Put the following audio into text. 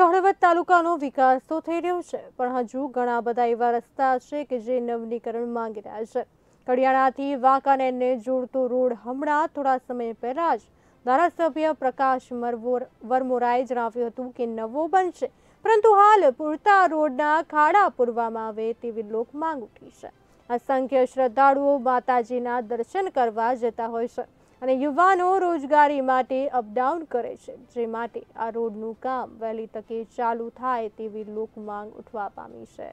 તો હળવદ તાલુકાનો વિકાસ તો થઈ રહ્યો છે પણ હજુ ઘણા બધા એવા રસ્તા છે કે જે નવનીકરણ માંગી રહ્યા છે કડિયાણાથી વાંકાનેરને જોડતો રોડ હમણાં થોડા સમય પહેલા જ ધારાસભ્ય પ્રકાશ વરમોરાએ જણાવ્યું હતું કે નવો બનશે પરંતુ હાલ પૂરતા રોડના ખાડા પૂરવામાં આવે તેવી લોક માંગ ઉઠી છે અસંખ્ય શ્રદ્ધાળુઓ માતાજીના દર્શન કરવા જતા હોય છે અને યુવાનો રોજગારી માટે અપડાઉન કરે છે જે માટે આ રોડનું કામ વહેલી તકે ચાલુ થાય તેવી લોકમાંગ ઉઠવા પામી છે